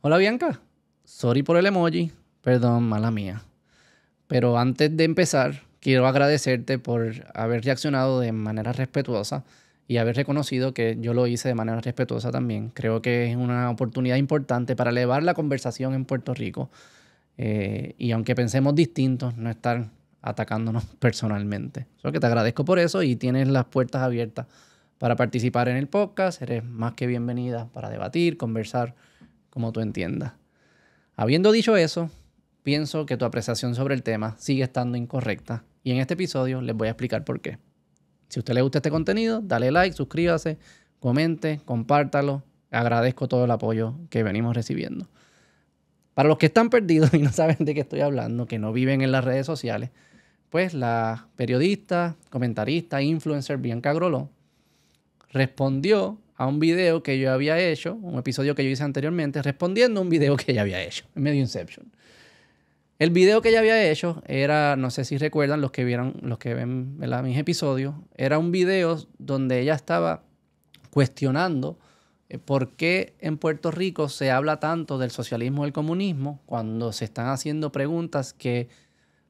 Hola Bianca, sorry por el emoji, perdón, mala mía. Pero antes de empezar, quiero agradecerte por haber reaccionado de manera respetuosa y haber reconocido que yo lo hice de manera respetuosa también. Creo que es una oportunidad importante para elevar la conversación en Puerto Rico eh, y aunque pensemos distintos, no estar atacándonos personalmente. Solo que te agradezco por eso y tienes las puertas abiertas para participar en el podcast. Eres más que bienvenida para debatir, conversar como tú entiendas. Habiendo dicho eso, pienso que tu apreciación sobre el tema sigue estando incorrecta y en este episodio les voy a explicar por qué. Si a usted le gusta este contenido, dale like, suscríbase, comente, compártalo. Agradezco todo el apoyo que venimos recibiendo. Para los que están perdidos y no saben de qué estoy hablando, que no viven en las redes sociales, pues la periodista, comentarista, influencer Bianca Grolo respondió a un video que yo había hecho, un episodio que yo hice anteriormente, respondiendo a un video que ella había hecho, en medio Inception. El video que ella había hecho era, no sé si recuerdan los que vieron, los que ven mis episodios, era un video donde ella estaba cuestionando eh, por qué en Puerto Rico se habla tanto del socialismo y el comunismo cuando se están haciendo preguntas que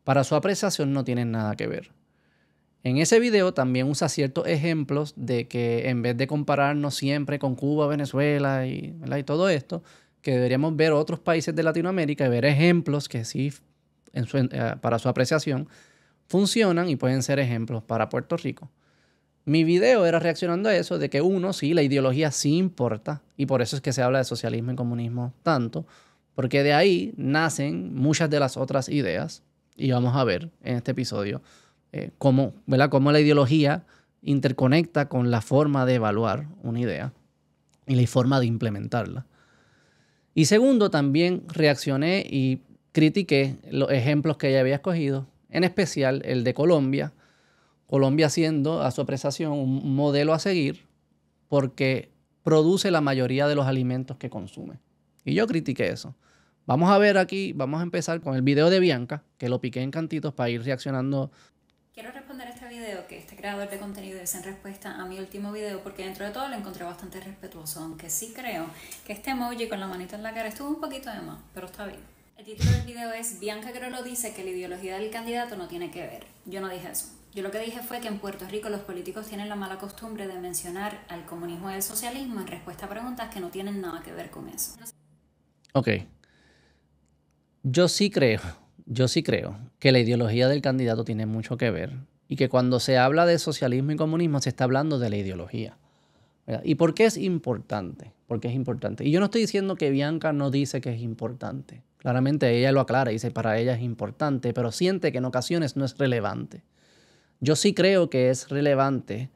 para su apreciación no tienen nada que ver. En ese video también usa ciertos ejemplos de que en vez de compararnos siempre con Cuba, Venezuela y, todo esto, que deberíamos ver otros países de Latinoamérica y ver ejemplos que sí, eh, para su apreciación, funcionan y pueden ser ejemplos para Puerto Rico. Mi video era reaccionando a eso, de que uno, sí, la ideología sí importa, y por eso es que se habla de socialismo y comunismo tanto, porque de ahí nacen muchas de las otras ideas, y vamos a ver en este episodio eh, cómo, ¿verdad? cómo la ideología interconecta con la forma de evaluar una idea y la forma de implementarla. Y segundo, también reaccioné y critiqué los ejemplos que ella había escogido, en especial el de Colombia, Colombia siendo a su apreciación un modelo a seguir porque produce la mayoría de los alimentos que consume. Y yo critiqué eso. Vamos a ver aquí, vamos a empezar con el video de Bianca, que lo piqué en cantitos para ir reaccionando Quiero responder a este video que este creador de contenido es en respuesta a mi último video porque dentro de todo lo encontré bastante respetuoso, aunque sí creo que este emoji con la manita en la cara estuvo un poquito de más, pero está bien. El título del video es Bianca Grolo dice que la ideología del candidato no tiene que ver. Yo no dije eso. Yo lo que dije fue que en Puerto Rico los políticos tienen la mala costumbre de mencionar al comunismo y al socialismo en respuesta a preguntas que no tienen nada que ver con eso. Ok. Yo sí creo, yo sí creo que la ideología del candidato tiene mucho que ver y que cuando se habla de socialismo y comunismo se está hablando de la ideología. ¿Y por qué es importante? Porque es importante. Y yo no estoy diciendo que Bianca no dice que es importante. Claramente ella lo aclara y dice para ella es importante, pero siente que en ocasiones no es relevante. Yo sí creo que es relevante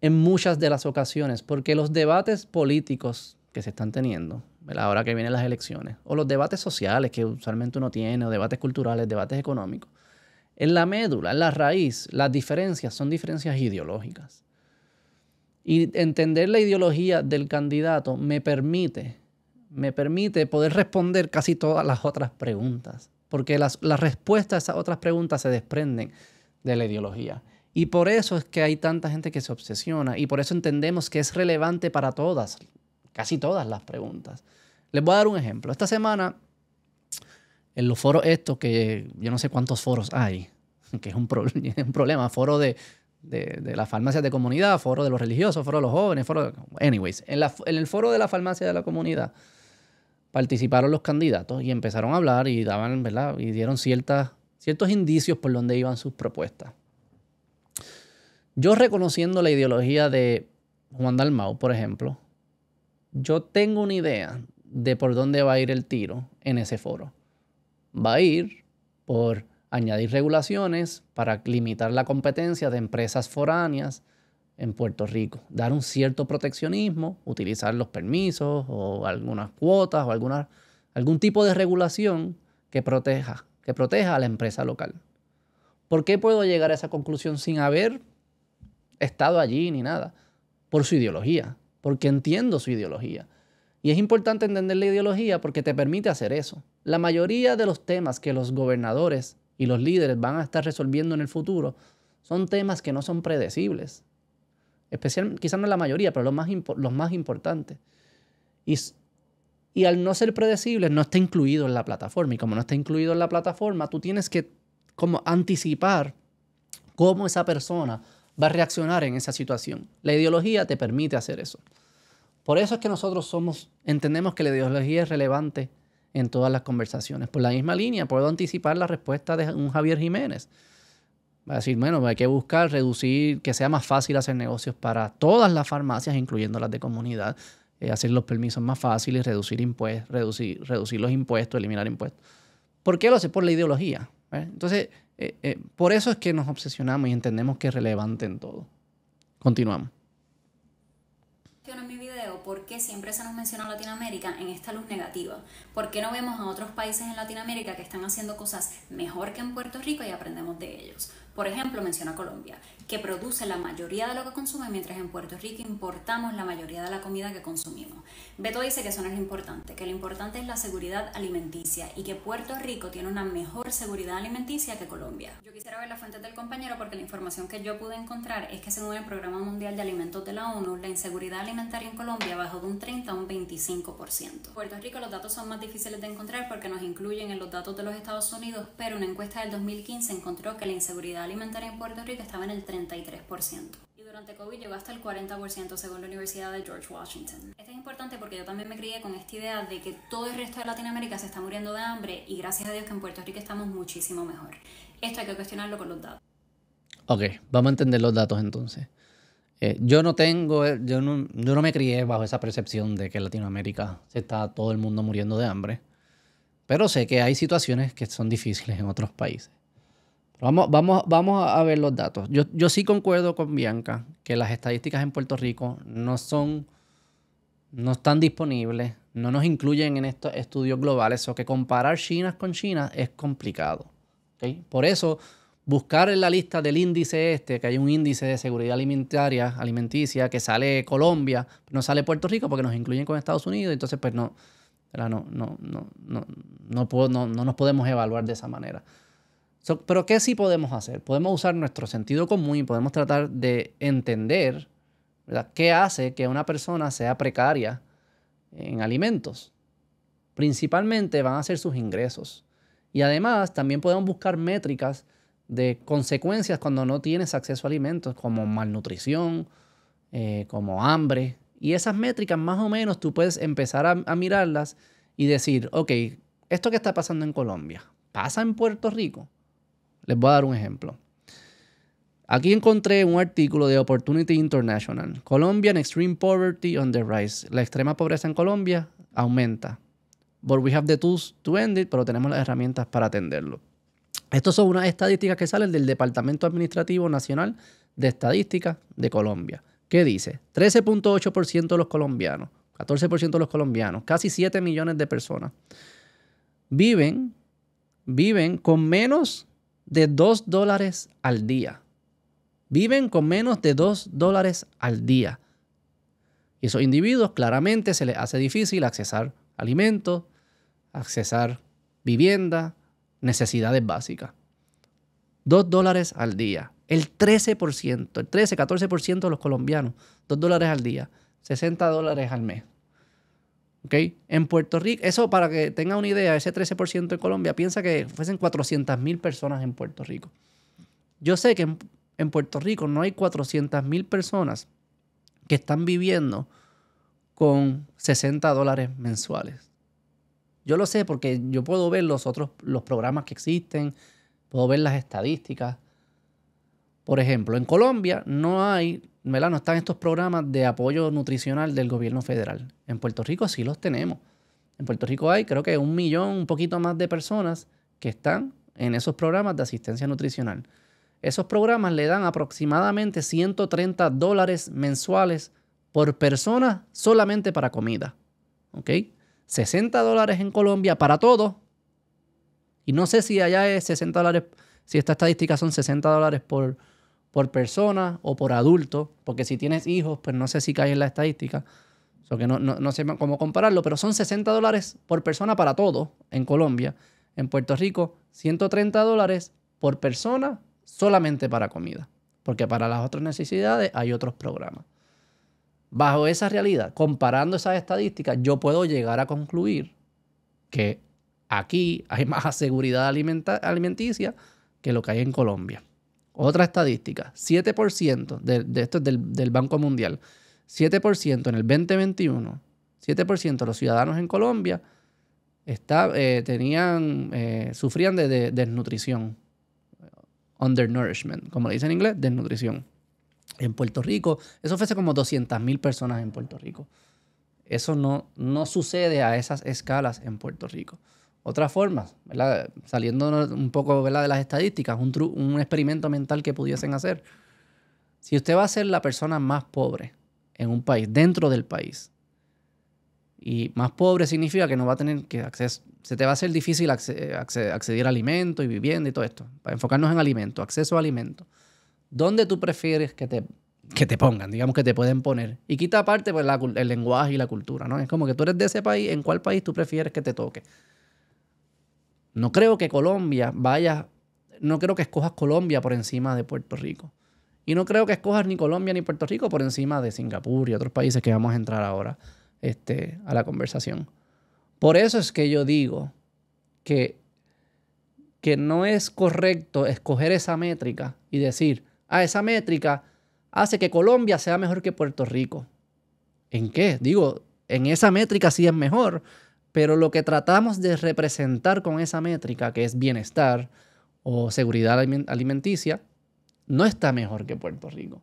en muchas de las ocasiones porque los debates políticos que se están teniendo, la ahora que vienen las elecciones, o los debates sociales que usualmente uno tiene, o debates culturales, debates económicos, en la médula, en la raíz, las diferencias son diferencias ideológicas. Y entender la ideología del candidato me permite, me permite poder responder casi todas las otras preguntas, porque las, las respuestas a esas otras preguntas se desprenden de la ideología. Y por eso es que hay tanta gente que se obsesiona y por eso entendemos que es relevante para todas casi todas las preguntas. Les voy a dar un ejemplo. Esta semana, en los foros estos, que yo no sé cuántos foros hay, que es un, problema, foro de, de, de, las farmacias de comunidad, foro de los religiosos, foro de los jóvenes, foro de... Anyways, en, el foro de la farmacia de la comunidad participaron los candidatos y empezaron a hablar y daban, ¿verdad? Y dieron ciertas, ciertos indicios por donde iban sus propuestas. Yo reconociendo la ideología de Juan Dalmau, por ejemplo, yo tengo una idea de por dónde va a ir el tiro en ese foro. Va a ir por añadir regulaciones para limitar la competencia de empresas foráneas en Puerto Rico, dar un cierto proteccionismo, utilizar los permisos o algunas cuotas o algún tipo de regulación proteja, que proteja a la empresa local. ¿Por qué puedo llegar a esa conclusión sin haber estado allí ni nada? Por su ideología, porque entiendo su ideología. Y es importante entender la ideología porque te permite hacer eso. La mayoría de los temas que los gobernadores y los líderes van a estar resolviendo en el futuro son temas que no son predecibles. Especial, quizás no la mayoría, pero los más, los más importantes. Y, al no ser predecibles, no está incluido en la plataforma. Y como no está incluido en la plataforma, tú tienes que como anticipar cómo esa persona va a reaccionar en esa situación. La ideología te permite hacer eso. Por eso es que nosotros somos, entendemos que la ideología es relevante en todas las conversaciones. Por la misma línea, puedo anticipar la respuesta de un Javier Jiménez. Va a decir, bueno, hay que buscar reducir, que sea más fácil hacer negocios para todas las farmacias, incluyendo las de comunidad, eh, hacer los permisos más fáciles, reducir, reducir, reducir los impuestos, eliminar impuestos. ¿Por qué lo hace? Por la ideología. ¿eh? Entonces, eh, eh, por eso es que nos obsesionamos y entendemos que es relevante en todo. Continuamos por qué siempre se nos menciona Latinoamérica en esta luz negativa. ¿Por qué no vemos a otros países en Latinoamérica que están haciendo cosas mejor que en Puerto Rico y aprendemos de ellos? Por ejemplo, menciona Colombia, que produce la mayoría de lo que consume, mientras en Puerto Rico importamos la mayoría de la comida que consumimos. Beto dice que eso no es lo importante, que lo importante es la seguridad alimenticia y que Puerto Rico tiene una mejor seguridad alimenticia que Colombia. Yo quisiera ver las fuentes del compañero porque la información que yo pude encontrar es que según el Programa Mundial de Alimentos de la ONU, la inseguridad alimentaria en Colombia Bajo de un 30 a un 25%. En Puerto Rico los datos son más difíciles de encontrar porque nos incluyen en los datos de los Estados Unidos, pero una encuesta del 2015 encontró que la inseguridad alimentaria en Puerto Rico estaba en el 33% Y durante COVID llegó hasta el 40% según la Universidad de George Washington. Esto es importante porque yo también me crié con esta idea de que todo el resto de Latinoamérica se está muriendo de hambre y gracias a Dios que en Puerto Rico estamos muchísimo mejor. Esto hay que cuestionarlo con los datos. Ok, vamos a entender los datos entonces. Eh, yo no tengo, eh, yo no, me crié bajo esa percepción de que en Latinoamérica se está todo el mundo muriendo de hambre, pero sé que hay situaciones que son difíciles en otros países. vamos, vamos, vamos a ver los datos. Yo, yo sí concuerdo con Bianca que las estadísticas en Puerto Rico no son, no están disponibles, no nos incluyen en estos estudios globales, o que comparar China con China es complicado. Por eso buscar en la lista del índice este, que hay un índice de seguridad alimentaria, alimenticia, que sale Colombia, no sale Puerto Rico porque nos incluyen con Estados Unidos, entonces pues no, no, no, no, puedo, no, nos podemos evaluar de esa manera. pero ¿qué sí podemos hacer? Podemos usar nuestro sentido común y podemos tratar de entender ¿verdad? qué hace que una persona sea precaria en alimentos. Principalmente van a ser sus ingresos. Y además también podemos buscar métricas de consecuencias cuando no tienes acceso a alimentos, como malnutrición, eh, como hambre. Y esas métricas más o menos tú puedes empezar a, mirarlas y decir, ok, esto que está pasando en Colombia, ¿pasa en Puerto Rico? Les voy a dar un ejemplo. Aquí encontré un artículo de Opportunity International. Colombian Extreme Poverty on the Rise. La extrema pobreza en Colombia aumenta. But we have the tools to end it, pero tenemos las herramientas para atenderlo. Estas son unas estadísticas que salen del Departamento Administrativo Nacional de Estadística de Colombia. ¿Qué dice? 13.8% de los colombianos, 14% de los colombianos, casi 7 millones de personas, viven, viven con menos de 2 dólares al día. Viven con menos de 2 dólares al día. Y esos individuos claramente se les hace difícil accesar alimentos, accesar vivienda, necesidades básicas. dos dólares al día. El 13%, el 13, 14% de los colombianos, dos dólares al día, 60 dólares al mes. ¿Ok? En Puerto Rico, eso para que tenga una idea, ese 13% en Colombia, piensa que fuesen 400 mil personas en Puerto Rico. Yo sé que en, en Puerto Rico no hay 400 mil personas que están viviendo con 60 dólares mensuales. Yo lo sé porque yo puedo ver los otros los programas que existen, puedo ver las estadísticas. Por ejemplo, en Colombia no hay, No están estos programas de apoyo nutricional del gobierno federal. En Puerto Rico sí los tenemos. En Puerto Rico hay, creo que un millón, un poquito más de personas que están en esos programas de asistencia nutricional. Esos programas le dan aproximadamente 130 dólares mensuales por persona solamente para comida. ¿Ok? 60 dólares en Colombia para todos. Y no sé si allá es 60 dólares, si esta estadística son 60 dólares por, por persona o por adulto, porque si tienes hijos, pues no sé si cae en la estadística. que no, no, sé cómo compararlo, pero son 60 dólares por persona para todos en Colombia. En Puerto Rico, 130 dólares por persona solamente para comida, porque para las otras necesidades hay otros programas. Bajo esa realidad, comparando esas estadísticas, yo puedo llegar a concluir que aquí hay más seguridad alimenticia que lo que hay en Colombia. Otra estadística, 7% de, de, esto es del, Banco Mundial, 7% en el 2021, 7% de los ciudadanos en Colombia está, eh, tenían, eh, sufrían de, de desnutrición, undernourishment, como le dicen en inglés, desnutrición en Puerto Rico. Eso ofrece como 200.000 personas en Puerto Rico. Eso no, no sucede a esas escalas en Puerto Rico. Otra forma, saliendo un poco de las estadísticas, un, experimento mental que pudiesen hacer. Si usted va a ser la persona más pobre en un país, dentro del país, y más pobre significa que no va a tener que acceso, se te va a hacer difícil acceder a alimentos y vivienda y todo esto. Para enfocarnos en alimentos, acceso a alimentos dónde tú prefieres que te, que te pongan, digamos que te pueden poner. Y quita aparte pues, el lenguaje y la cultura, ¿no? Es como que tú eres de ese país, ¿en cuál país tú prefieres que te toque? No creo que Colombia vaya, no creo que escojas Colombia por encima de Puerto Rico. Y no creo que escojas ni Colombia ni Puerto Rico por encima de Singapur y otros países que vamos a entrar ahora este, a la conversación. Por eso es que yo digo que, que no es correcto escoger esa métrica y decir, a esa métrica hace que Colombia sea mejor que Puerto Rico. ¿En qué? Digo, en esa métrica sí es mejor, pero lo que tratamos de representar con esa métrica, que es bienestar o seguridad alimenticia, no está mejor que Puerto Rico.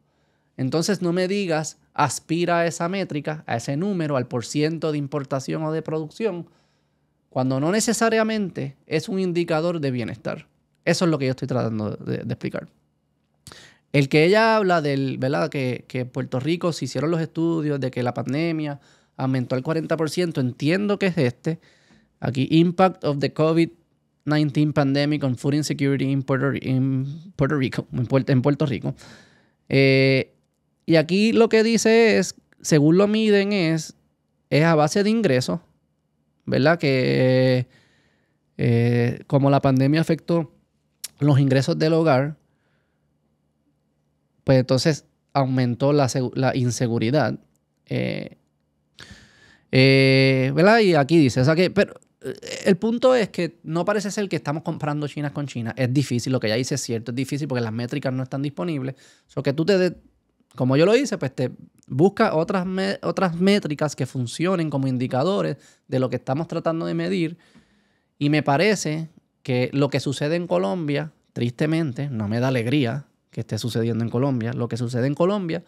Entonces no me digas, aspira a esa métrica, a ese número, al por ciento de importación o de producción, cuando no necesariamente es un indicador de bienestar. Eso es lo que yo estoy tratando de, de explicar. El que ella habla del, ¿verdad? Que, Puerto Rico se hicieron los estudios de que la pandemia aumentó al 40%, entiendo que es este. Aquí, Impact of the COVID-19 Pandemic on Food Insecurity in Puerto, Rico, en Puerto, Rico. Eh, y aquí lo que dice es, según lo miden, es, es a base de ingresos, ¿verdad? Que eh, como la pandemia afectó los ingresos del hogar, pues entonces aumentó la, inseguridad. Eh, eh, ¿Verdad? Y aquí dice, o sea que, pero eh, el punto es que no parece ser que estamos comprando China con China. Es difícil, lo que ya dice es cierto, es difícil porque las métricas no están disponibles. O que tú te, como yo lo hice, pues te busca otras, otras métricas que funcionen como indicadores de lo que estamos tratando de medir. Y me parece que lo que sucede en Colombia, tristemente, no me da alegría, que esté sucediendo en Colombia. Lo que sucede en Colombia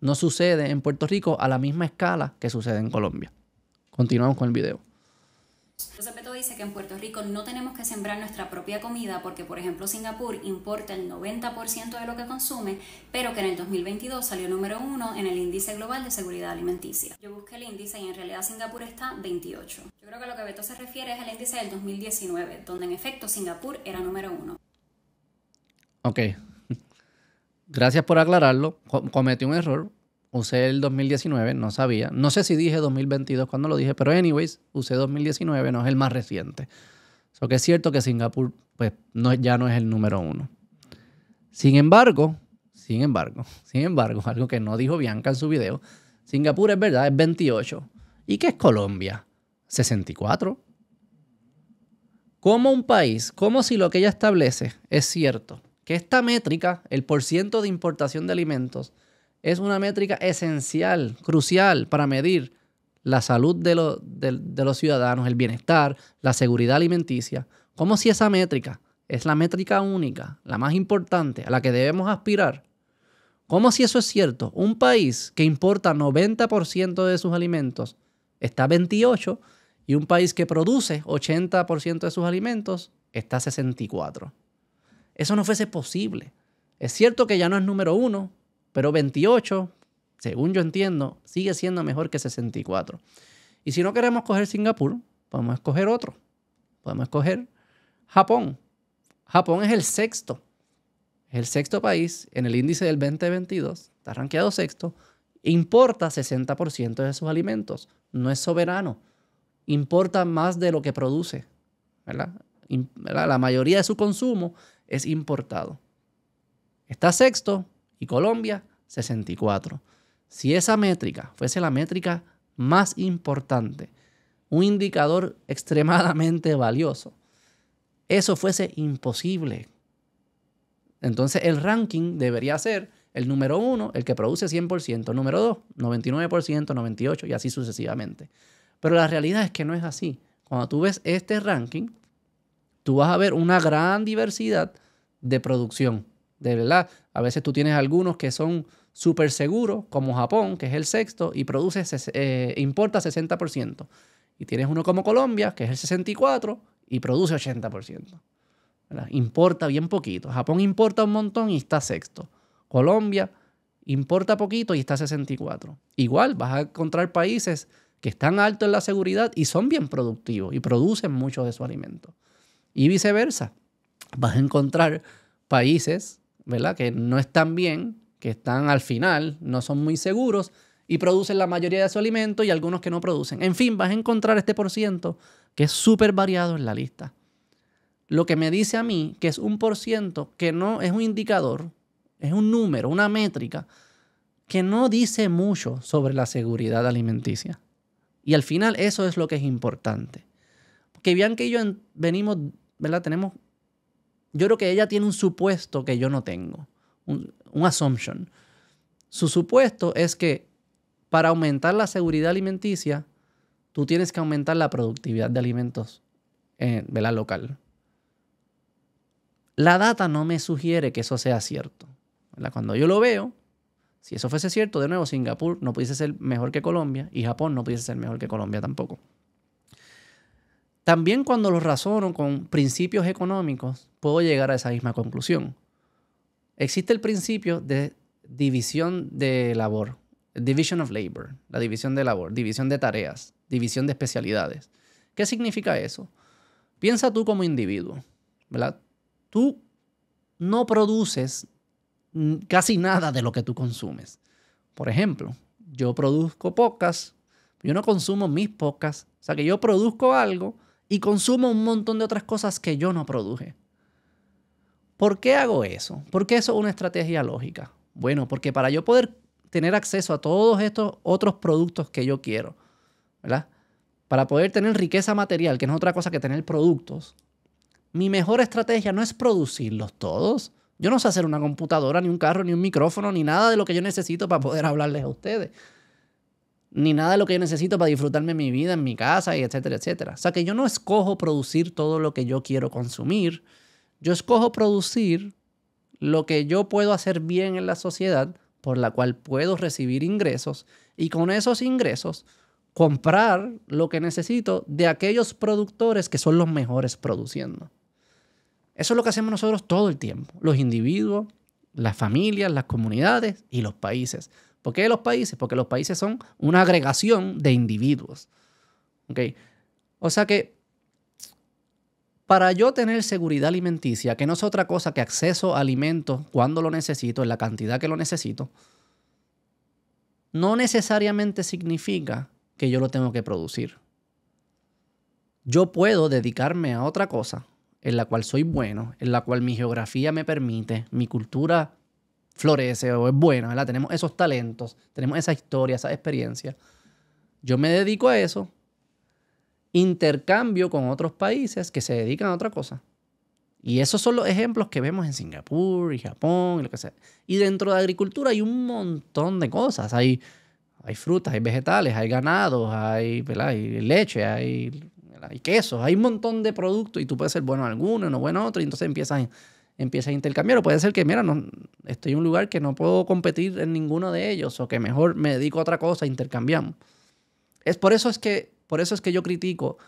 no sucede en Puerto Rico a la misma escala que sucede en Colombia. Continuamos con el video. José Peto dice que en Puerto Rico no tenemos que sembrar nuestra propia comida porque, por ejemplo, Singapur importa el 90% de lo que consume, pero que en el 2022 salió número uno en el índice global de seguridad alimenticia. Yo busqué el índice y en realidad Singapur está 28. Yo creo que lo que Beto se refiere es al índice del 2019, donde en efecto Singapur era número uno. Ok, gracias por aclararlo, cometí un error, usé el 2019, no sabía. No sé si dije 2022 cuando lo dije, pero anyways, usé 2019, no es el más reciente. So que es cierto que Singapur pues, no, ya no es el número uno. Sin embargo, sin embargo, sin embargo, algo que no dijo Bianca en su video, Singapur es verdad, es 28. ¿Y qué es Colombia? 64. Como un país, como si lo que ella establece es cierto, que esta métrica, el porcentaje de importación de alimentos, es una métrica esencial, crucial para medir la salud de, los ciudadanos, el bienestar, la seguridad alimenticia, como si esa métrica es la métrica única, la más importante, a la que debemos aspirar. Como si eso es cierto? Un país que importa 90% de sus alimentos está 28 y un país que produce 80% de sus alimentos está 64 eso no fuese posible. Es cierto que ya no es número uno, pero 28, según yo entiendo, sigue siendo mejor que 64. Y si no queremos coger Singapur, podemos escoger otro. Podemos escoger Japón. Japón es el sexto. Es el sexto país en el índice del 2022. Está rankeado sexto. Importa 60% de sus alimentos. No es soberano. Importa más de lo que produce. La mayoría de su consumo es importado. Está sexto y Colombia 64. Si esa métrica fuese la métrica más importante, un indicador extremadamente valioso, eso fuese imposible. Entonces el ranking debería ser el número uno, el que produce 100%, número dos, 99%, 98% y así sucesivamente. Pero la realidad es que no es así. Cuando tú ves este ranking, tú vas a ver una gran diversidad de producción. De verdad, a veces tú tienes algunos que son súper seguros, como Japón, que es el sexto, y produce, eh, importa 60%. Y tienes uno como Colombia, que es el 64%, y produce 80%. Importa bien poquito. Japón importa un montón y está sexto. Colombia importa poquito y está 64. Igual, vas a encontrar países que están altos en la seguridad y son bien productivos y producen mucho de su alimento. Y viceversa, vas a encontrar países, ¿verdad? Que no están bien, que están al final, no son muy seguros y producen la mayoría de su alimento y algunos que no producen. En fin, vas a encontrar este por ciento que es súper variado en la lista. Lo que me dice a mí que es un por ciento que no es un indicador, es un número, una métrica que no dice mucho sobre la seguridad alimenticia. Y al final eso es lo que es importante. Porque vean que yo venimos tenemos, yo creo que ella tiene un supuesto que yo no tengo, un, assumption. Su supuesto es que para aumentar la seguridad alimenticia, tú tienes que aumentar la productividad de alimentos, en, eh, vela Local. La data no me sugiere que eso sea cierto. Cuando yo lo veo, si eso fuese cierto, de nuevo, Singapur no pudiese ser mejor que Colombia y Japón no pudiese ser mejor que Colombia tampoco. También cuando lo razono con principios económicos, puedo llegar a esa misma conclusión. Existe el principio de división de labor, division of labor, la división de labor, división de tareas, división de especialidades. ¿Qué significa eso? Piensa tú como individuo, ¿verdad? Tú no produces casi nada de lo que tú consumes. Por ejemplo, yo produzco pocas, yo no consumo mis pocas, o sea que yo produzco algo, y consumo un montón de otras cosas que yo no produje. ¿Por qué hago eso? ¿Por qué eso es una estrategia lógica? Bueno, porque para yo poder tener acceso a todos estos otros productos que yo quiero, ¿verdad? Para poder tener riqueza material, que no es otra cosa que tener productos, mi mejor estrategia no es producirlos todos. Yo no sé hacer una computadora, ni un carro, ni un micrófono, ni nada de lo que yo necesito para poder hablarles a ustedes ni nada de lo que yo necesito para disfrutarme mi vida en mi casa y etcétera, etcétera. O sea que yo no escojo producir todo lo que yo quiero consumir, yo escojo producir lo que yo puedo hacer bien en la sociedad por la cual puedo recibir ingresos y con esos ingresos comprar lo que necesito de aquellos productores que son los mejores produciendo. Eso es lo que hacemos nosotros todo el tiempo, los individuos, las familias, las comunidades y los países. ¿Por qué los países? Porque los países son una agregación de individuos. O sea que para yo tener seguridad alimenticia, que no es otra cosa que acceso a alimentos cuando lo necesito, en la cantidad que lo necesito, no necesariamente significa que yo lo tengo que producir. Yo puedo dedicarme a otra cosa en la cual soy bueno, en la cual mi geografía me permite, mi cultura florece o es bueno, ¿verdad? Tenemos esos talentos, tenemos esa historia, esa experiencia. Yo me dedico a eso, intercambio con otros países que se dedican a otra cosa. Y esos son los ejemplos que vemos en Singapur y Japón y lo que sea. Y dentro de agricultura hay un montón de cosas. Hay, hay frutas, hay vegetales, hay ganados, hay, leche, hay, quesos, hay un montón de productos y tú puedes ser bueno en alguno, no bueno en otro. Y entonces empiezas empieza a intercambiar. O puede ser que, mira, no, estoy en un lugar que no puedo competir en ninguno de ellos o que mejor me dedico a otra cosa, intercambiamos. Es por eso es que, por eso es que yo critico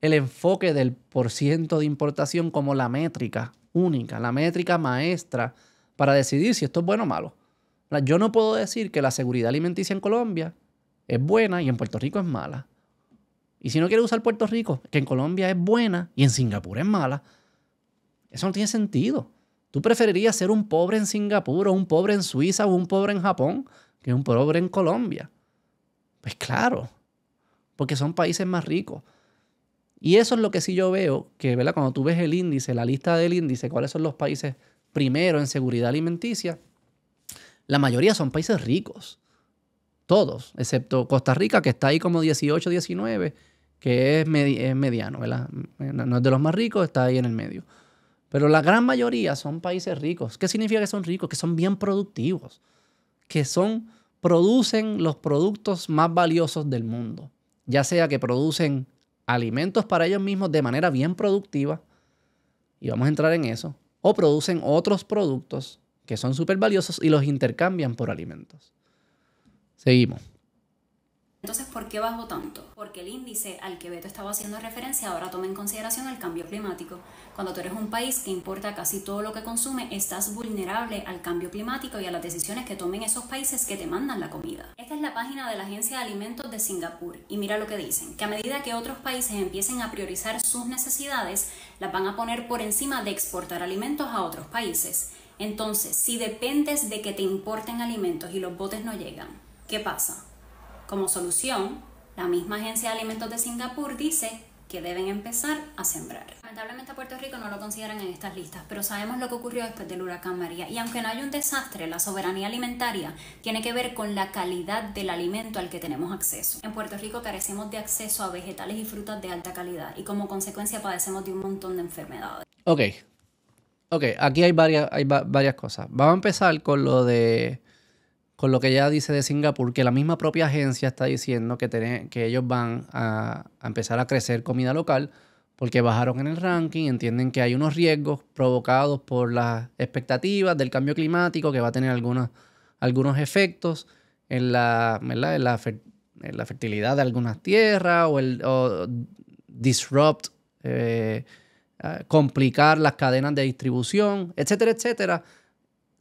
el enfoque del porciento de importación como la métrica única, la métrica maestra para decidir si esto es bueno o malo. Yo no puedo decir que la seguridad alimenticia en Colombia es buena y en Puerto Rico es mala. Y si no quiere usar Puerto Rico, que en Colombia es buena y en Singapur es mala, eso no tiene sentido. ¿Tú preferirías ser un pobre en Singapur o un pobre en Suiza o un pobre en Japón que un pobre en Colombia? Pues claro, porque son países más ricos. Y eso es lo que sí yo veo, que cuando tú ves el índice, la lista del índice, cuáles son los países primero en seguridad alimenticia, la mayoría son países ricos. Todos, excepto Costa Rica, que está ahí como 18, 19, que es, mediano, ¿verdad? No es de los más ricos, está ahí en el medio. Pero la gran mayoría son países ricos. ¿Qué significa que son ricos? Que son bien productivos, que son producen los productos más valiosos del mundo, ya sea que producen alimentos para ellos mismos de manera bien productiva, y vamos a entrar en eso, o producen otros productos que son súper valiosos y los intercambian por alimentos. Seguimos. Entonces, ¿por qué bajó tanto? Porque el índice al que Beto estaba haciendo referencia ahora toma en consideración el cambio climático. Cuando tú eres un país que importa casi todo lo que consume, estás vulnerable al cambio climático y a las decisiones que tomen esos países que te mandan la comida. Esta es la página de la Agencia de Alimentos de Singapur y mira lo que dicen, que a medida que otros países empiecen a priorizar sus necesidades, las van a poner por encima de exportar alimentos a otros países. Entonces, si dependes de que te importen alimentos y los botes no llegan, ¿qué pasa? Como solución, la misma Agencia de Alimentos de Singapur dice que deben empezar a sembrar. Lamentablemente a Puerto Rico no lo consideran en estas listas, pero sabemos lo que ocurrió después del huracán María. Y aunque no hay un desastre, la soberanía alimentaria tiene que ver con la calidad del alimento al que tenemos acceso. En Puerto Rico carecemos de acceso a vegetales y frutas de alta calidad y como consecuencia padecemos de un montón de enfermedades. Ok, aquí hay varias, hay varias cosas. Vamos a empezar con lo de con lo que ella dice de Singapur, que la misma propia agencia está diciendo que, que ellos van a, empezar a crecer comida local porque bajaron en el ranking, entienden que hay unos riesgos provocados por las expectativas del cambio climático que va a tener algunos, algunos efectos en la, la, fertilidad de algunas tierras o, el, disrupt, eh, ah, complicar las cadenas de distribución, etcétera, etcétera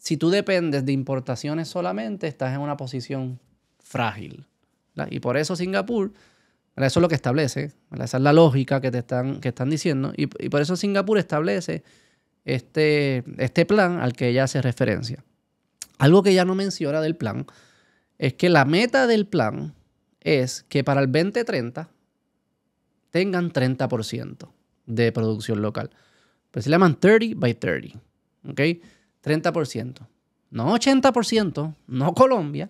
si tú dependes de importaciones solamente, estás en una posición frágil. Y por eso Singapur, eso es lo que establece, esa es la lógica que te están, que están diciendo, y, por eso Singapur establece este, este plan al que ella hace referencia. Algo que ya no menciona del plan es que la meta del plan es que para el 2030 tengan 30% de producción local. Pues se llaman 30 by 30. ¿ok?, 30%. No 80%, no Colombia,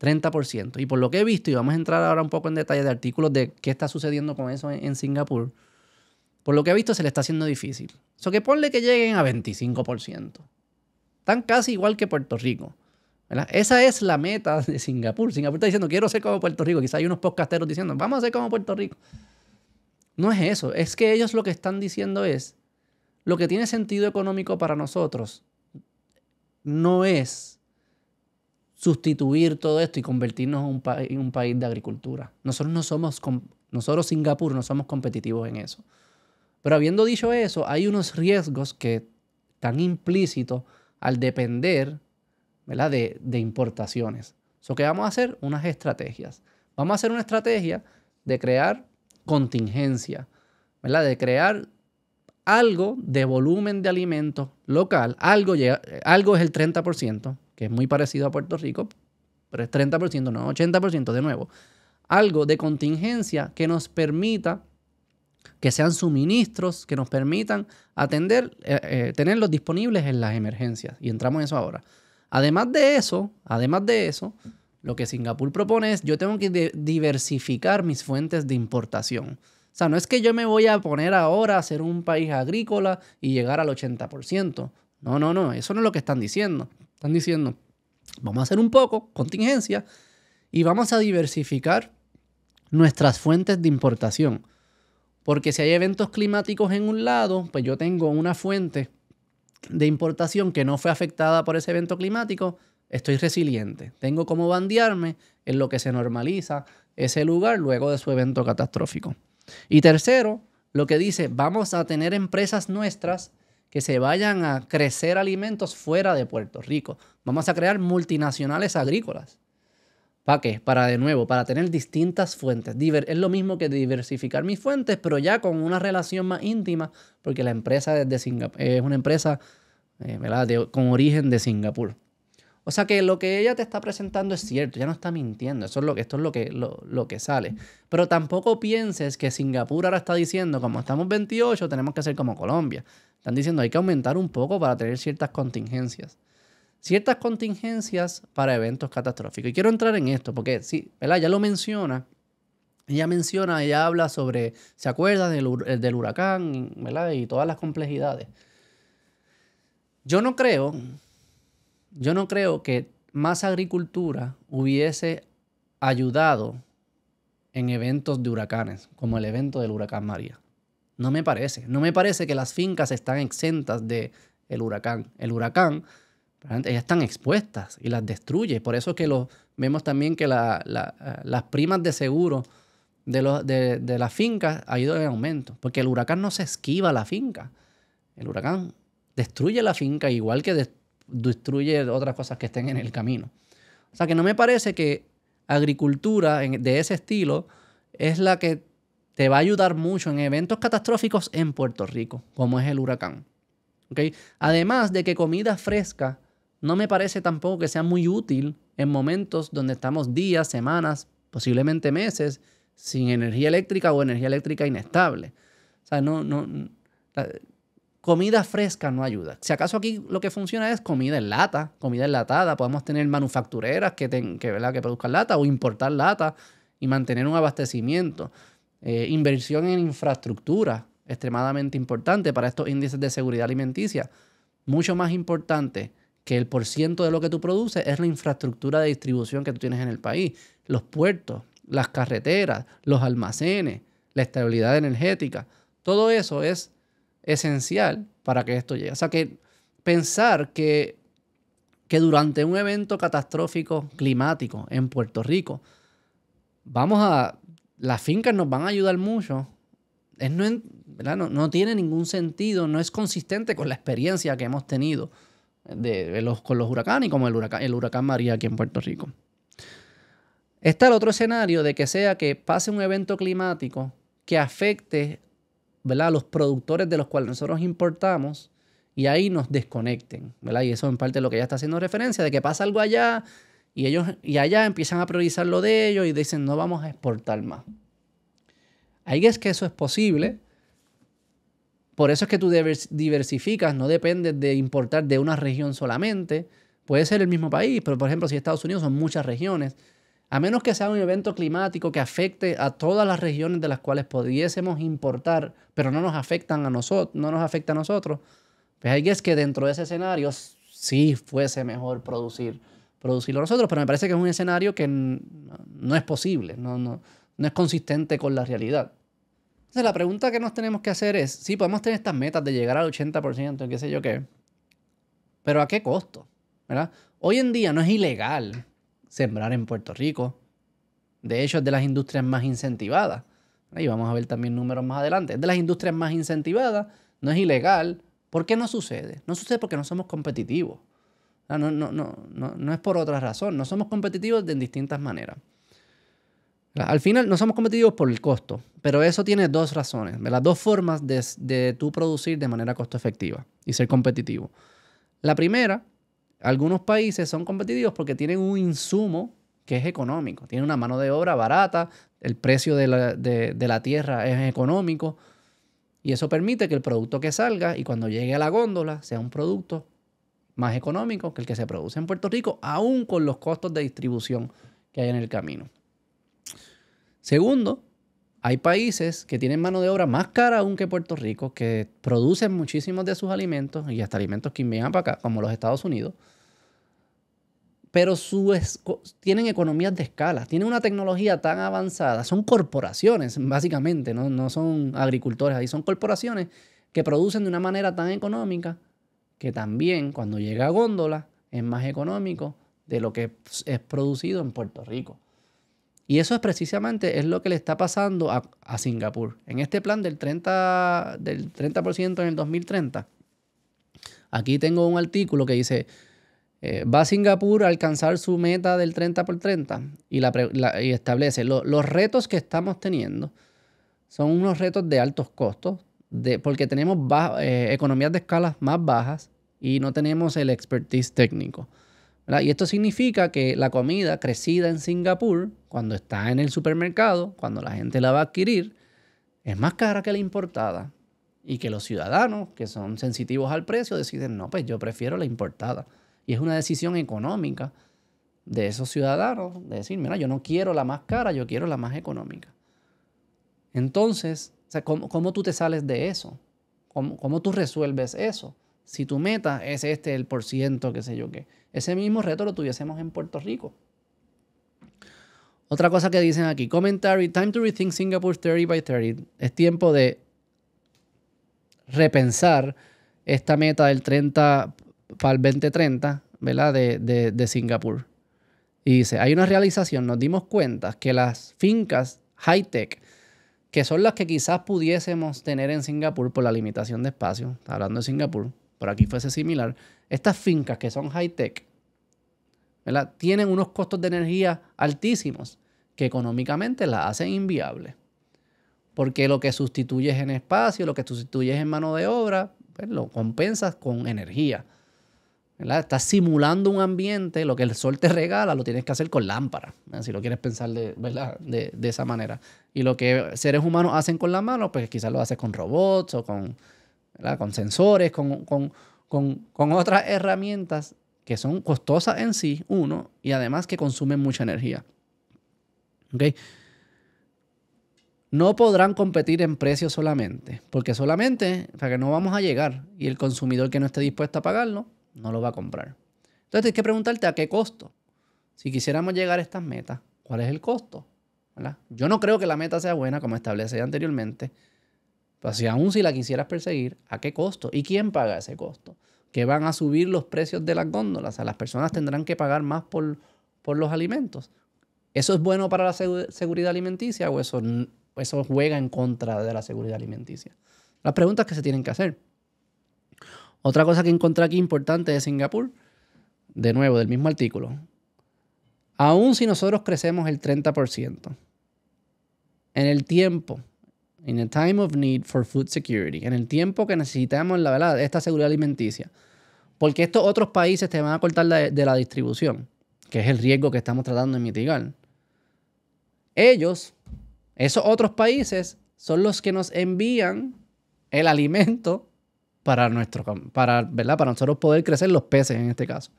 30%. Y por lo que he visto, y vamos a entrar ahora un poco en detalle de artículos de qué está sucediendo con eso en, Singapur, por lo que he visto se le está haciendo difícil. O so que ponle que lleguen a 25%. Están casi igual que Puerto Rico. Esa es la meta de Singapur. Singapur está diciendo, quiero ser como Puerto Rico. Quizá hay unos podcasteros diciendo, vamos a ser como Puerto Rico. No es eso. Es que ellos lo que están diciendo es, lo que tiene sentido económico para nosotros no es sustituir todo esto y convertirnos en un, país de agricultura. Nosotros no somos, nosotros Singapur no somos competitivos en eso. Pero habiendo dicho eso, hay unos riesgos que están implícitos al depender De, importaciones. So, ¿Qué vamos a hacer? Unas estrategias. Vamos a hacer una estrategia de crear contingencia, de crear algo de volumen de alimentos local, algo, algo es el 30%, que es muy parecido a Puerto Rico, pero es 30%, no 80% de nuevo. Algo de contingencia que nos permita que sean suministros que nos permitan atender, eh, eh, tenerlos disponibles en las emergencias. Y entramos en eso ahora. Además de eso, además de eso, lo que Singapur propone es yo tengo que diversificar mis fuentes de importación. O sea, no es que yo me voy a poner ahora a ser un país agrícola y llegar al 80%. No, no, no, eso no es lo que están diciendo. Están diciendo, vamos a hacer un poco, contingencia, y vamos a diversificar nuestras fuentes de importación. Porque si hay eventos climáticos en un lado, pues yo tengo una fuente de importación que no fue afectada por ese evento climático, estoy resiliente. Tengo como bandearme en lo que se normaliza ese lugar luego de su evento catastrófico. Y tercero, lo que dice, vamos a tener empresas nuestras que se vayan a crecer alimentos fuera de Puerto Rico. Vamos a crear multinacionales agrícolas. ¿Para qué? Para de nuevo, para tener distintas fuentes. es lo mismo que diversificar mis fuentes, pero ya con una relación más íntima, porque la empresa desde es una empresa eh, con origen de Singapur. O sea que lo que ella te está presentando es cierto, ya no está mintiendo, eso es lo que, esto es lo que, lo, que sale. Pero tampoco pienses que Singapur ahora está diciendo, como estamos 28, tenemos que ser como Colombia. Están diciendo, hay que aumentar un poco para tener ciertas contingencias. Ciertas contingencias para eventos catastróficos. Y quiero entrar en esto, porque sí, ¿verdad? ya lo menciona, ella menciona, ella habla sobre, ¿se acuerdan del, eh, del huracán, ¿verdad? Y todas las complejidades. Yo no creo yo no creo que más agricultura hubiese ayudado en eventos de huracanes, como el evento del huracán María. No me parece. No me parece que las fincas están exentas del el huracán. El huracán, ellas están expuestas y las destruye. Por eso que lo vemos también que eh, las primas de seguro de, de, las fincas ha ido en aumento, porque el huracán no se esquiva a la finca. El huracán destruye la finca igual que destruye destruye otras cosas que estén en el camino. O sea que no me parece que agricultura de ese estilo es la que te va a ayudar mucho en eventos catastróficos en Puerto Rico, como es el huracán. ¿Okay? Además de que comida fresca no me parece tampoco que sea muy útil en momentos donde estamos días, semanas, posiblemente meses sin energía eléctrica o energía eléctrica inestable. O sea, no, no, comida fresca no ayuda. Si acaso aquí lo que funciona es comida en lata, comida enlatada. Podemos tener manufactureras que, que, ¿verdad? que produzcan lata o importar lata y mantener un abastecimiento. Eh, inversión en infraestructura, extremadamente importante para estos índices de seguridad alimenticia. Mucho más importante que el ciento de lo que tú produces es la infraestructura de distribución que tú tienes en el país. Los puertos, las carreteras, los almacenes, la estabilidad energética. Todo eso es esencial para que esto llegue. O sea que pensar que, que durante un evento catastrófico climático en Puerto Rico, vamos a, las fincas nos van a ayudar mucho, es no, tiene ningún sentido, no es consistente con la experiencia que hemos tenido los, con los huracanes, como el el huracán María aquí en Puerto Rico. Está el otro escenario de que sea que pase un evento climático que afecte ¿verdad? los productores de los cuales nosotros importamos y ahí nos desconecten, ¿verdad? Y eso en parte es lo que ya está haciendo referencia, de que pasa algo allá y ellos y allá empiezan a priorizar lo de ellos y dicen no vamos a exportar más. Ahí es que eso es posible. Por eso es que tú diversificas, no dependes de importar de una región solamente. Puede ser el mismo país, pero por ejemplo si Estados Unidos son muchas regiones, a menos que sea un evento climático que afecte a todas las regiones de las cuales pudiésemos importar, pero no nos afectan a nosotros, no nos afecta a nosotros, pues hay que es que dentro de ese escenario sí fuese mejor producir, producirlo nosotros, pero me parece que es un escenario que no es posible, no, es consistente con la realidad. Entonces la pregunta que nos tenemos que hacer es, sí, podemos tener estas metas de llegar al 80%, qué sé yo qué, pero ¿a qué costo? ¿verdad? Hoy en día no es ilegal sembrar en Puerto Rico. De hecho, es de las industrias más incentivadas. Ahí vamos a ver también números más adelante. Es de las industrias más incentivadas, no es ilegal. ¿Por qué no sucede? No sucede porque no somos competitivos. No, no, no, es por otra razón. No somos competitivos de distintas maneras. Al final, no somos competitivos por el costo, pero eso tiene dos razones, las dos formas de, de tú producir de manera costo efectiva y ser competitivo. La primera algunos países son competitivos porque tienen un insumo que es económico, tienen una mano de obra barata, el precio de la, de la tierra es económico y eso permite que el producto que salga y cuando llegue a la góndola sea un producto más económico que el que se produce en Puerto Rico, aún con los costos de distribución que hay en el camino. Segundo, hay países que tienen mano de obra más cara aún que Puerto Rico, que producen muchísimos de sus alimentos y hasta alimentos que vienen para acá, como los Estados Unidos. Pero tienen economías de escala, tienen una tecnología tan avanzada. Son corporaciones, básicamente, no, no son agricultores ahí, son corporaciones que producen de una manera tan económica que también cuando llega a góndola es más económico de lo que es producido en Puerto Rico. Y eso es precisamente es lo que le está pasando a, Singapur. En este plan del 30%, del 30 en el 2030, aquí tengo un artículo que dice, eh, va Singapur a alcanzar su meta del 30 por 30 y, la, establece los retos que estamos teniendo son unos retos de altos costos, porque tenemos eh, economías de escalas más bajas y no tenemos el expertise técnico. Y esto significa que la comida crecida en Singapur, cuando está en el supermercado, cuando la gente la va a adquirir, es más cara que la importada. Y que los ciudadanos, que son sensitivos al precio, deciden, no, pues yo prefiero la importada. Y es una decisión económica de esos ciudadanos, de decir, mira, yo no quiero la más cara, yo quiero la más económica. Entonces, ¿cómo, tú te sales de eso? ¿Cómo, ¿Cómo tú resuelves eso? Si tu meta es este, el por ciento, qué sé yo qué. Ese mismo reto lo tuviésemos en Puerto Rico. Otra cosa que dicen aquí, commentary, time to rethink Singapore 30 by 30. Es tiempo de repensar esta meta del 30 para el 2030, ¿verdad? De, Singapur. Y dice, hay una realización, nos dimos cuenta que las fincas high-tech, que son las que quizás pudiésemos tener en Singapur por la limitación de espacio, hablando de Singapur, por aquí fuese similar, estas fincas que son high-tech, Tienen unos costos de energía altísimos que económicamente las hacen inviables. Porque lo que sustituyes en espacio, lo que sustituyes en mano de obra, pues, lo compensas con energía. Estás simulando un ambiente, lo que el sol te regala lo tienes que hacer con lámparas, ¿eh? si lo quieres pensar de, De, de, esa manera. Y lo que seres humanos hacen con la mano, pues quizás lo haces con robots o con con sensores, con, otras herramientas que son costosas en sí, uno, y además que consumen mucha energía. No podrán competir en precio solamente, porque solamente, o sea que no vamos a llegar y el consumidor que no esté dispuesto a pagarlo, no lo va a comprar. Entonces hay que preguntarte a qué costo. Si quisiéramos llegar a estas metas, ¿cuál es el costo? Yo no creo que la meta sea buena, como establecí anteriormente. Pues si aún si la quisieras perseguir, ¿a qué costo? ¿Y quién paga ese costo? Que van a subir los precios de las góndolas. O sea, las personas tendrán que pagar más por, por los alimentos. ¿Eso es bueno para la seguridad alimenticia o eso, eso juega en contra de la seguridad alimenticia? Las preguntas que se tienen que hacer. Otra cosa que encontré aquí importante de Singapur, de nuevo, del mismo artículo. Aún si nosotros crecemos el 30% en el tiempo in a time of need for food security, en el tiempo que necesitamos la verdad, esta seguridad alimenticia. Porque estos otros países te van a cortar de la distribución, que es el riesgo que estamos tratando de mitigar. Ellos, esos otros países, son los que nos envían el alimento para, nuestro, para, ¿verdad? para nosotros poder crecer los peces en este caso.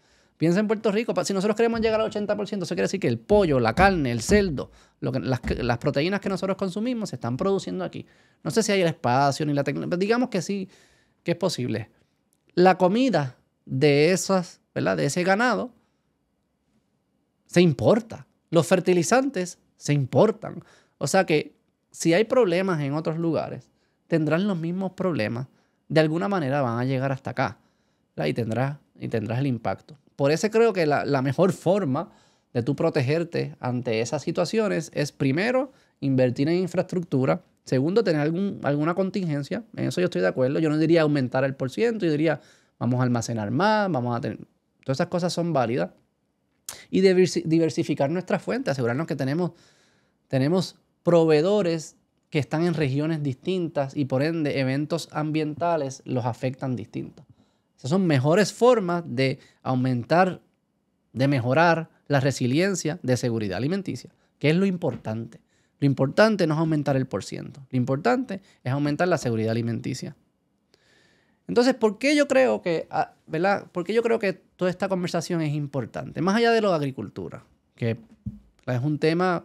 Piensa en Puerto Rico, si nosotros queremos llegar al 80%, eso quiere decir que el pollo, la carne, el cerdo, las, proteínas que nosotros consumimos se están produciendo aquí. No sé si hay el espacio ni la tecnología, digamos que sí, que es posible. La comida de, esas, ¿verdad? de ese ganado se importa. Los fertilizantes se importan. O sea que si hay problemas en otros lugares, tendrán los mismos problemas. De alguna manera van a llegar hasta acá y, tendrá y tendrás el impacto. Por eso creo que la, mejor forma de tú protegerte ante esas situaciones es primero invertir en infraestructura, segundo tener algún, alguna contingencia, en eso yo estoy de acuerdo, yo no diría aumentar el por ciento, yo diría vamos a almacenar más, vamos a tener... Todas esas cosas son válidas. Y diversificar nuestras fuentes, asegurarnos que tenemos, tenemos proveedores que están en regiones distintas y por ende eventos ambientales los afectan distintos. Esas son mejores formas de aumentar, de mejorar la resiliencia de seguridad alimenticia, que es lo importante. Lo importante no es aumentar el porciento, lo importante es aumentar la seguridad alimenticia. Entonces, ¿por qué yo creo que, ah, ¿verdad? ¿Por qué yo creo que toda esta conversación es importante? Más allá de lo de agricultura, que es un tema,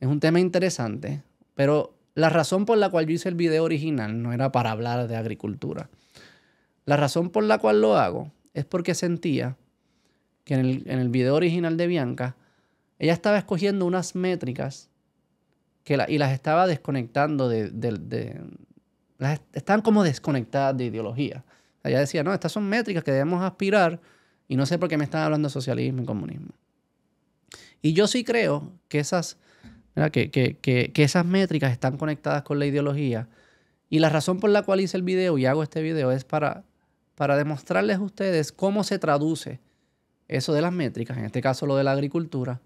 es un tema interesante, pero la razón por la cual yo hice el video original no era para hablar de agricultura. La razón por la cual lo hago es porque sentía que en el, en video original de Bianca, ella estaba escogiendo unas métricas que y las estaba desconectando de, Están como desconectadas de ideología. Ella decía, no, estas son métricas que debemos aspirar y no sé por qué me están hablando de socialismo y comunismo. Y yo sí creo que esas, que, esas métricas están conectadas con la ideología. Y la razón por la cual hice el video y hago este video es para para demostrarles a ustedes cómo se traduce eso de las métricas, en este caso lo de la agricultura,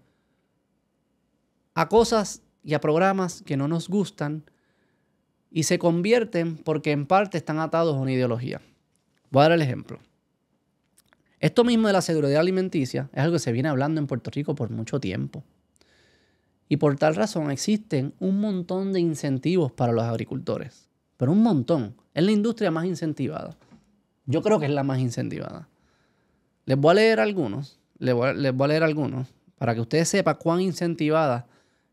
a cosas y a programas que no nos gustan y se convierten porque en parte están atados a una ideología. Voy a dar el ejemplo. Esto mismo de la seguridad alimenticia es algo que se viene hablando en Puerto Rico por mucho tiempo. Y por tal razón existen un montón de incentivos para los agricultores. Pero un montón. Es la industria más incentivada. Yo creo que es la más incentivada. Les voy a leer algunos. Les voy a, leer algunos para que ustedes sepan cuán incentivada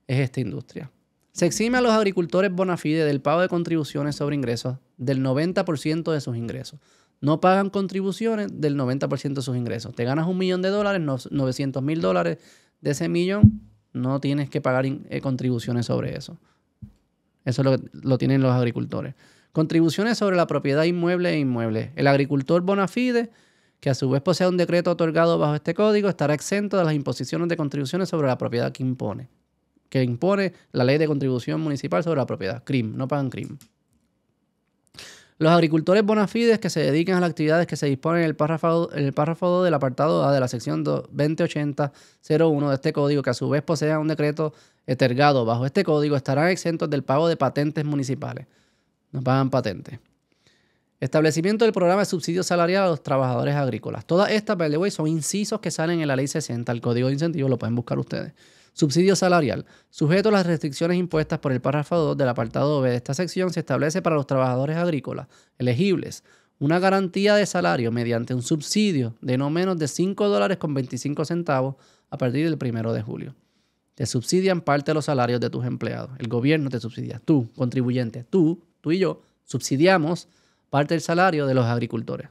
es esta industria. Se exime a los agricultores bona fide del pago de contribuciones sobre ingresos del 90% de sus ingresos. No pagan contribuciones del 90% de sus ingresos. Te ganas un millón de dólares, 900 mil dólares de ese millón, no tienes que pagar eh, contribuciones sobre eso. Eso lo, lo tienen los agricultores. Contribuciones sobre la propiedad inmueble e inmueble. El agricultor bonafide, que a su vez posea un decreto otorgado bajo este código, estará exento de las imposiciones de contribuciones sobre la propiedad que impone. Que impone la ley de contribución municipal sobre la propiedad. CRIM, no pagan CRIM. Los agricultores bonafides que se dediquen a las actividades que se disponen en el párrafo, el párrafo 2 del apartado A de la sección 20.80.01 01 de este código, que a su vez posean un decreto etergado bajo este código, estarán exentos del pago de patentes municipales no pagan patente. Establecimiento del programa de subsidio salarial a los trabajadores agrícolas. Todas estas, by son incisos que salen en la ley 60, el código de incentivos, lo pueden buscar ustedes. Subsidio salarial. Sujeto a las restricciones impuestas por el párrafo 2 del apartado B de esta sección, se establece para los trabajadores agrícolas elegibles una garantía de salario mediante un subsidio de no menos de 5 dólares con 25 centavos a partir del primero de julio. Te subsidian parte de los salarios de tus empleados. El gobierno te subsidia. Tú, contribuyente, tú tú y yo, subsidiamos parte del salario de los agricultores.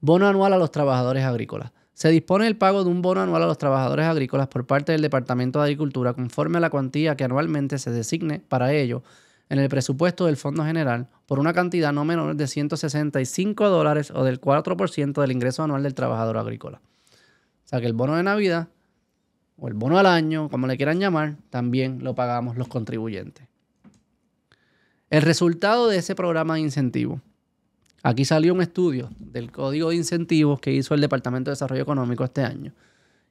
Bono anual a los trabajadores agrícolas. Se dispone el pago de un bono anual a los trabajadores agrícolas por parte del Departamento de Agricultura conforme a la cuantía que anualmente se designe para ello en el presupuesto del Fondo General por una cantidad no menor de 165 dólares o del 4% del ingreso anual del trabajador agrícola. O sea que el bono de Navidad o el bono al año, como le quieran llamar, también lo pagamos los contribuyentes. El resultado de ese programa de incentivos. Aquí salió un estudio del Código de Incentivos que hizo el Departamento de Desarrollo Económico este año.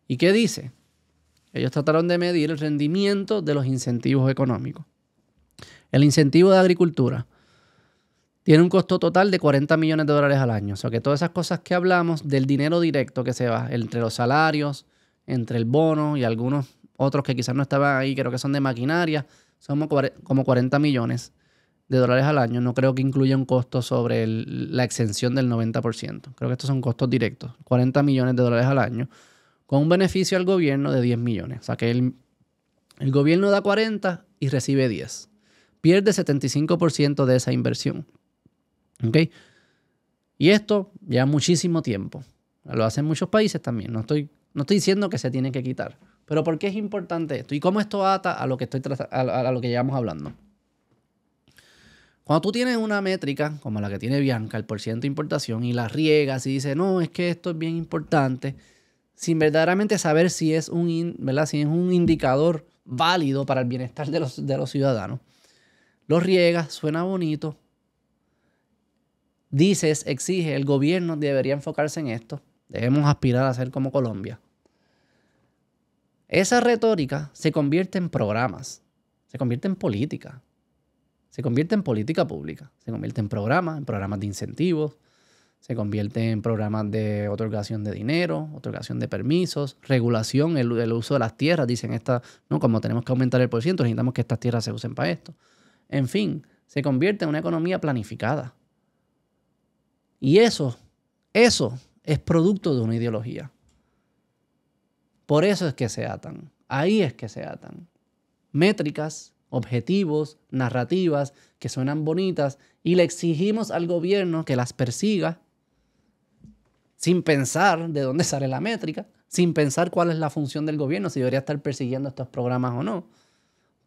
¿Y qué dice? Ellos trataron de medir el rendimiento de los incentivos económicos. El incentivo de agricultura tiene un costo total de 40 millones de dólares al año. O sea que todas esas cosas que hablamos del dinero directo que se va entre los salarios, entre el bono y algunos otros que quizás no estaban ahí, creo que son de maquinaria, son como 40 millones de dólares al año, no creo que incluya un costo sobre la exención del 90%. Creo que estos son costos directos, 40 millones de dólares al año, con un beneficio al gobierno de 10 millones. O sea que el, gobierno da 40 y recibe 10. Pierde 75% de esa inversión. ¿Ok? Y esto lleva muchísimo tiempo. Lo hacen muchos países también. No estoy, no estoy diciendo que se tiene que quitar. Pero ¿por qué es importante esto? ¿Y cómo esto ata a lo que, estoy a lo que llevamos hablando? Cuando tú tienes una métrica como la que tiene Bianca, el porcentaje de importación, y la riegas y dices, no, es que esto es bien importante, sin verdaderamente saber si es un, es un indicador válido para el bienestar de los, de los ciudadanos, lo riegas, suena bonito, dices, exige, el gobierno debería enfocarse en esto, debemos aspirar a ser como Colombia. Esa retórica se convierte en programas, se convierte en política se convierte en política pública, se convierte en programas, en programas de incentivos, se convierte en programas de otorgación de dinero, otorgación de permisos, regulación, el, uso de las tierras, dicen esta, no, como tenemos que aumentar el por ciento, necesitamos que estas tierras se usen para esto. En fin, se convierte en una economía planificada. Y eso, eso es producto de una ideología. Por eso es que se atan. Ahí es que se atan. Métricas objetivos, narrativas que suenan bonitas y le exigimos al gobierno que las persiga sin pensar de dónde sale la métrica, sin pensar cuál es la función del gobierno, si debería estar persiguiendo estos programas o no.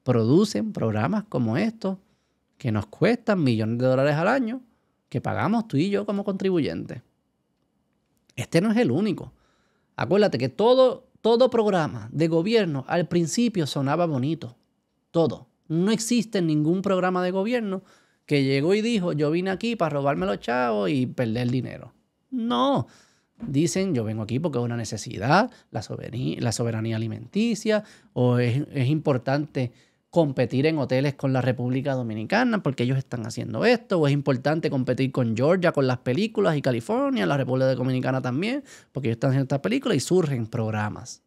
Producen programas como estos que nos cuestan millones de dólares al año, que pagamos tú y yo como contribuyentes. Este no es el único. Acuérdate que todo, todo programa de gobierno al principio sonaba bonito. Todo. No existe ningún programa de gobierno que llegó y dijo, yo vine aquí para robarme los chavos y perder dinero. No, dicen, yo vengo aquí porque es una necesidad, la soberanía, alimenticia, o es, es importante competir en hoteles con la República Dominicana porque ellos están haciendo esto, o es importante competir con Georgia, con las películas, y California, la República Dominicana también, porque ellos están haciendo estas películas y surgen programas.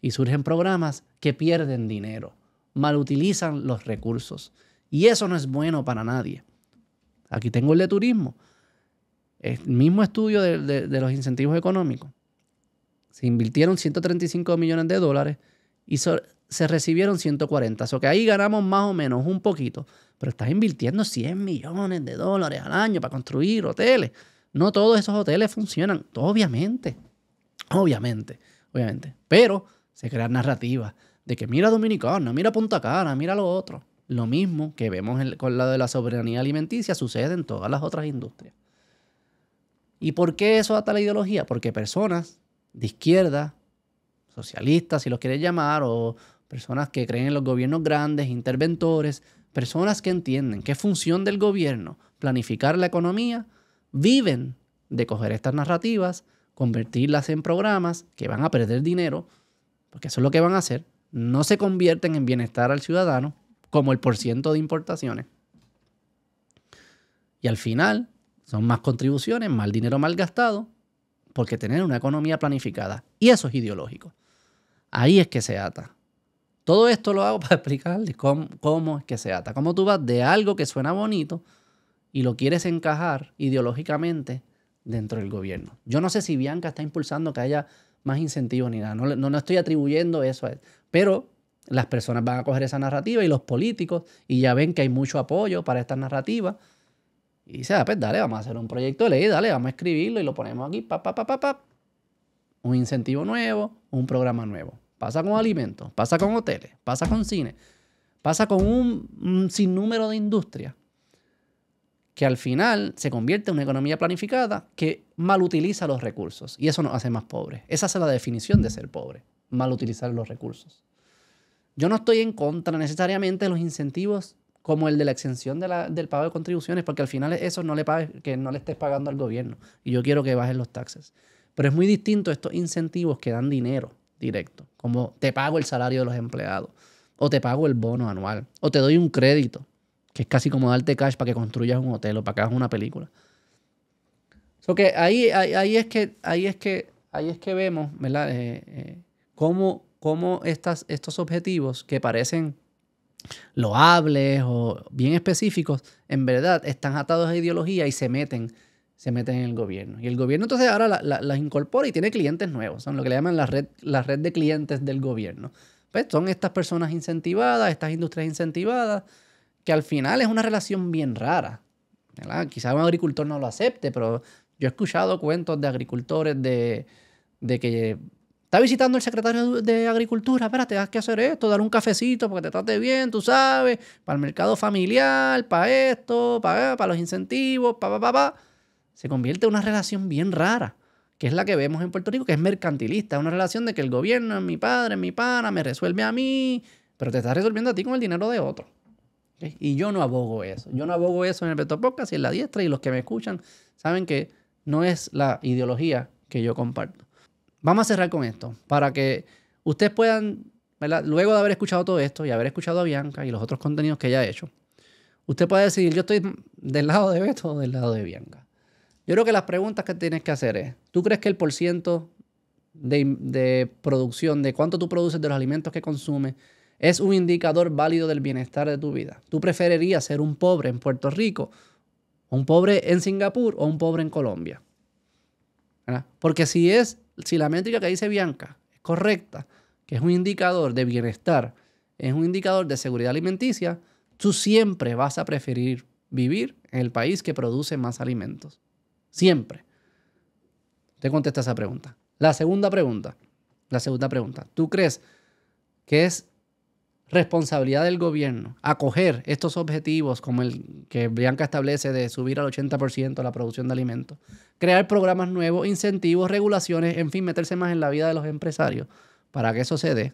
Y surgen programas que pierden dinero malutilizan los recursos. Y eso no es bueno para nadie. Aquí tengo el de turismo. El mismo estudio de, los incentivos económicos. Se invirtieron 135 millones de dólares y se recibieron 140. O sea que ahí ganamos más o menos un poquito. Pero estás invirtiendo 100 millones de dólares al año para construir hoteles. No todos esos hoteles funcionan, obviamente. Obviamente, obviamente. Pero se crean narrativas de que mira Dominicana, mira Punta Cana, mira lo otro. Lo mismo que vemos con la de la soberanía alimenticia sucede en todas las otras industrias. ¿Y por qué eso ata la ideología? Porque personas de izquierda, socialistas, si los quieres llamar, o personas que creen en los gobiernos grandes, interventores, personas que entienden qué función del gobierno planificar la economía, viven de coger estas narrativas, convertirlas en programas que van a perder dinero, porque eso es lo que van a hacer, no se convierten en bienestar al ciudadano, como el porcentaje de importaciones. Y al final son más contribuciones, más dinero mal gastado, porque tener una economía planificada. Y eso es ideológico. Ahí es que se ata. Todo esto lo hago para explicarles cómo, cómo es que se ata. Cómo tú vas de algo que suena bonito y lo quieres encajar ideológicamente dentro del gobierno. Yo no sé si Bianca está impulsando que haya más incentivos ni nada. No, estoy atribuyendo eso a él. Pero las personas van a coger esa narrativa y los políticos, y ya ven que hay mucho apoyo para esta narrativa. Y dice, ah, pues dale, vamos a hacer un proyecto de ley, dale, vamos a escribirlo y lo ponemos aquí, pa, pa, pa, pa, pa. Un incentivo nuevo, un programa nuevo. Pasa con alimentos, pasa con hoteles, pasa con cine, pasa con un sinnúmero de industrias que al final se convierte en una economía planificada que mal utiliza los recursos y eso nos hace más pobres. Esa es la definición de ser pobre, mal utilizar los recursos. Yo no estoy en contra necesariamente de los incentivos como el de la exención la, del pago de contribuciones, porque al final eso no le que no le estés pagando al gobierno. Y yo quiero que bajen los taxes. Pero es muy distinto estos incentivos que dan dinero directo, como te pago el salario de los empleados, o te pago el bono anual, o te doy un crédito que es casi como darte cash para que construyas un hotel o para que hagas una película. que ahí, ahí, es que, ahí, es que, ahí es que vemos eh, eh, cómo, estas, estos objetivos que parecen loables o bien específicos, en verdad están atados a ideología y se meten, se meten en el gobierno. Y el gobierno entonces ahora las incorpora y tiene clientes nuevos, son lo que le llaman la red, la red de clientes del gobierno. Pues son estas personas incentivadas, estas industrias incentivadas, que al final es una relación bien rara. ¿verdad? Quizá un agricultor no lo acepte, pero yo he escuchado cuentos de agricultores de, que está visitando el secretario de Agricultura, te das que hacer esto, dar un cafecito porque te trate bien, tú sabes, para el mercado familiar, para esto, para, para los incentivos, pa, pa, Se convierte en una relación bien rara, que es la que vemos en Puerto Rico, que es mercantilista, una relación de que el gobierno es mi padre, es mi pana, me resuelve a mí, pero te está resolviendo a ti con el dinero de otro. Y yo no abogo eso. Yo no abogo eso en el Beto Podcast y en la diestra. Y los que me escuchan saben que no es la ideología que yo comparto. Vamos a cerrar con esto. Para que ustedes puedan, luego de haber escuchado todo esto y haber escuchado a Bianca y los otros contenidos que ella ha hecho, usted puede decidir, yo estoy del lado de Beto o del lado de Bianca. Yo creo que las preguntas que tienes que hacer es, ¿tú crees que el porciento de producción, de cuánto tú produces de los alimentos que consumes, es un indicador válido del bienestar de tu vida. ¿Tú preferirías ser un pobre en Puerto Rico, un pobre en Singapur o un pobre en Colombia? Porque si es, si la métrica que dice Bianca es correcta, que es un indicador de bienestar, es un indicador de seguridad alimenticia, tú siempre vas a preferir vivir en el país que produce más alimentos. Siempre. Te contesta esa pregunta. La segunda pregunta. La segunda pregunta. ¿Tú crees que es responsabilidad del gobierno acoger estos objetivos como el que Bianca establece de subir al 80% la producción de alimentos, crear programas nuevos, incentivos, regulaciones, en fin, meterse más en la vida de los empresarios para que eso se dé.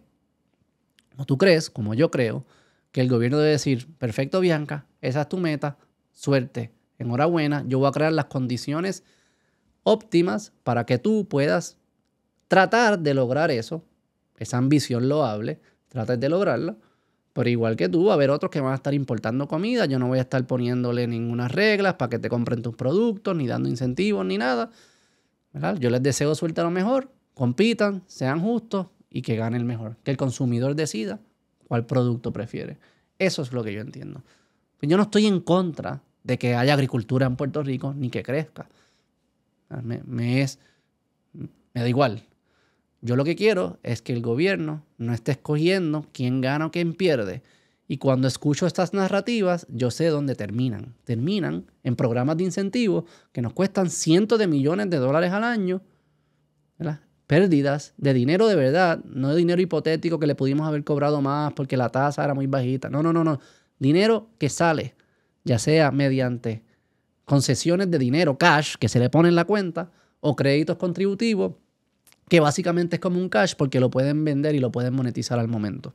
tú crees, como yo creo, que el gobierno debe decir, perfecto Bianca, esa es tu meta, suerte, enhorabuena, yo voy a crear las condiciones óptimas para que tú puedas tratar de lograr eso, esa ambición loable, trates de lograrla, pero igual que tú, va a haber otros que van a estar importando comida. Yo no voy a estar poniéndole ninguna regla para que te compren tus productos, ni dando incentivos, ni nada. Yo les deseo suerte a lo mejor, compitan, sean justos y que gane el mejor. Que el consumidor decida cuál producto prefiere. Eso es lo que yo entiendo. Pues yo no estoy en contra de que haya agricultura en Puerto Rico ni que crezca. me es. Me da igual. Yo lo que quiero es que el gobierno no esté escogiendo quién gana o quién pierde. Y cuando escucho estas narrativas, yo sé dónde terminan. Terminan en programas de incentivos que nos cuestan cientos de millones de dólares al año. Pérdidas de dinero de verdad, no de dinero hipotético que le pudimos haber cobrado más porque la tasa era muy bajita. No, no, no, no. Dinero que sale, ya sea mediante concesiones de dinero, cash, que se le pone en la cuenta, o créditos contributivos que básicamente es como un cash porque lo pueden vender y lo pueden monetizar al momento.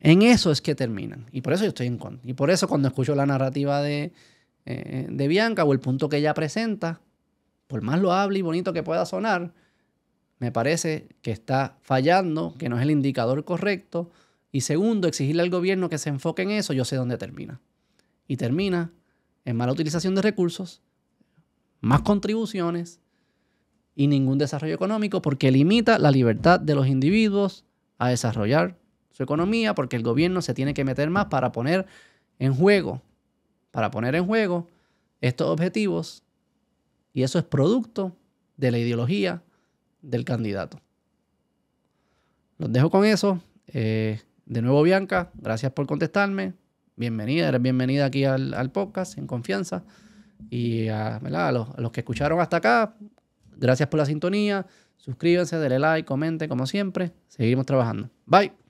En eso es que terminan. Y por eso yo estoy en contra. Y por eso cuando escucho la narrativa eh, de, Bianca o el punto que ella presenta, por más loable y bonito que pueda sonar, me parece que está fallando, que no es el indicador correcto. Y segundo, exigirle al gobierno que se enfoque en eso, yo sé dónde termina. Y termina en mala utilización de recursos, más contribuciones, y ningún desarrollo económico porque limita la libertad de los individuos a desarrollar su economía porque el gobierno se tiene que meter más para poner en juego, para poner en juego estos objetivos y eso es producto de la ideología del candidato. Los dejo con eso. Eh, de nuevo, Bianca, gracias por contestarme. Bienvenida, eres bienvenida aquí al, podcast, en confianza. Y a los que escucharon hasta acá, Gracias por la sintonía. Suscríbanse, denle like, comenten como siempre. Seguimos trabajando. Bye.